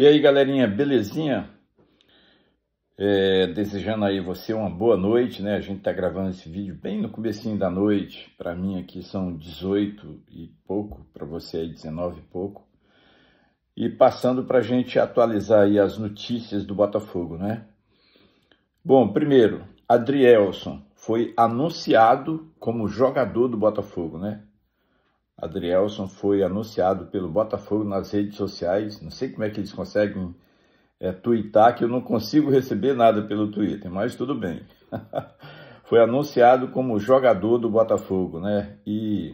E aí, galerinha, belezinha? É, desejando aí você uma boa noite, né? A gente tá gravando esse vídeo bem no comecinho da noite. Para mim aqui são 18 e pouco, para você aí 19 e pouco. E passando para a gente atualizar aí as notícias do Botafogo, né? Bom, primeiro, Adrielson foi anunciado como jogador do Botafogo, né? Adrielson foi anunciado pelo Botafogo nas redes sociais. Não sei como é que eles conseguem é, que eu não consigo receber nada pelo Twitter, mas tudo bem. foi anunciado como jogador do Botafogo, né? E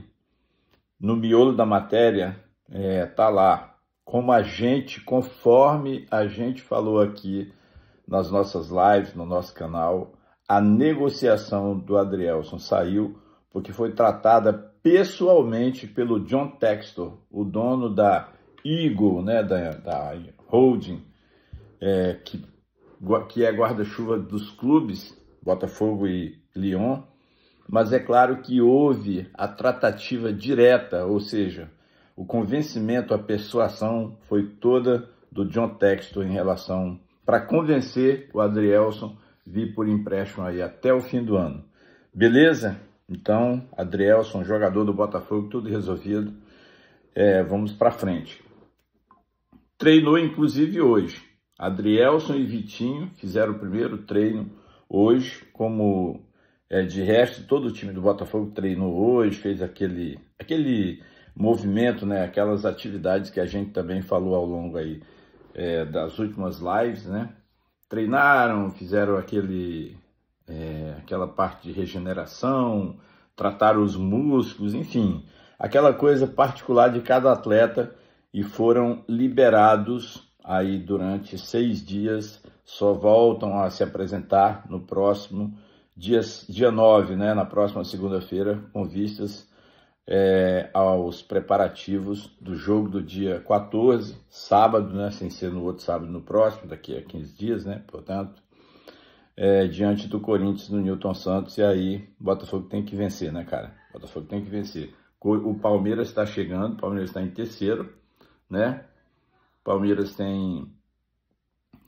no miolo da matéria é, tá lá como a gente, conforme a gente falou aqui nas nossas lives, no nosso canal, a negociação do Adrielson saiu porque foi tratada pessoalmente pelo John Textor, o dono da Eagle, né, da, da holding, é, que, que é guarda-chuva dos clubes, Botafogo e Lyon, mas é claro que houve a tratativa direta, ou seja, o convencimento, a persuasão foi toda do John Textor em relação para convencer o Adrielson vir por empréstimo aí até o fim do ano. Beleza? Então, Adrielson, jogador do Botafogo, tudo resolvido. É, vamos para frente. Treinou inclusive hoje. Adrielson e Vitinho fizeram o primeiro treino hoje, como é, de resto todo o time do Botafogo treinou hoje, fez aquele aquele movimento, né? Aquelas atividades que a gente também falou ao longo aí é, das últimas lives, né? Treinaram, fizeram aquele é, aquela parte de regeneração, tratar os músculos, enfim, aquela coisa particular de cada atleta e foram liberados aí durante seis dias, só voltam a se apresentar no próximo dia, dia 9, né, na próxima segunda-feira, com vistas é, aos preparativos do jogo do dia 14, sábado, né, sem ser no outro sábado, no próximo, daqui a 15 dias, né, portanto é, diante do Corinthians no Newton Santos. E aí, Botafogo tem que vencer, né, cara? Botafogo tem que vencer. O Palmeiras está chegando, o Palmeiras está em terceiro, né? O Palmeiras tem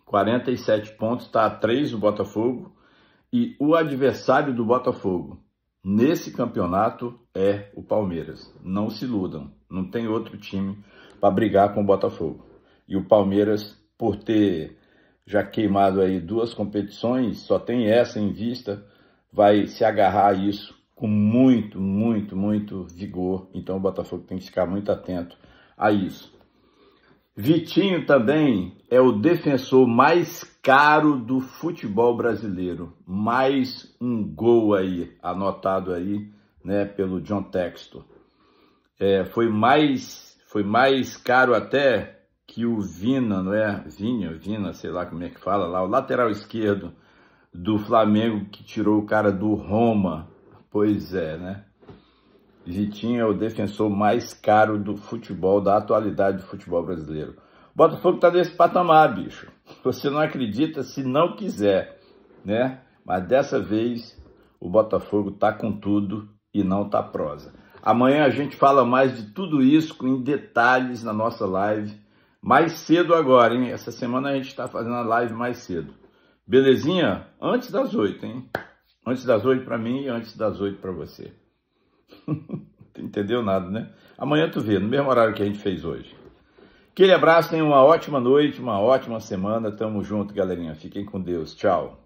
47 pontos, está a 3 o Botafogo. E o adversário do Botafogo nesse campeonato é o Palmeiras. Não se iludam, não tem outro time para brigar com o Botafogo. E o Palmeiras, por ter já queimado aí duas competições, só tem essa em vista, vai se agarrar a isso com muito, muito, muito vigor. Então o Botafogo tem que ficar muito atento a isso. Vitinho também é o defensor mais caro do futebol brasileiro. Mais um gol aí, anotado aí, né, pelo John Textor. É, foi mais foi mais caro até que o Vina, não é? Vinha, Vina, sei lá como é que fala lá, o lateral esquerdo do Flamengo que tirou o cara do Roma. Pois é, né? Vitinho é o defensor mais caro do futebol, da atualidade do futebol brasileiro. Botafogo tá nesse patamar, bicho. Você não acredita se não quiser, né? Mas dessa vez o Botafogo tá com tudo e não tá prosa. Amanhã a gente fala mais de tudo isso em detalhes na nossa live mais cedo agora, hein? Essa semana a gente está fazendo a live mais cedo. Belezinha? Antes das oito, hein? Antes das oito para mim e antes das oito para você. Entendeu nada, né? Amanhã tu vê, no mesmo horário que a gente fez hoje. Aquele abraço, tenha uma ótima noite, uma ótima semana. Tamo junto, galerinha. Fiquem com Deus. Tchau.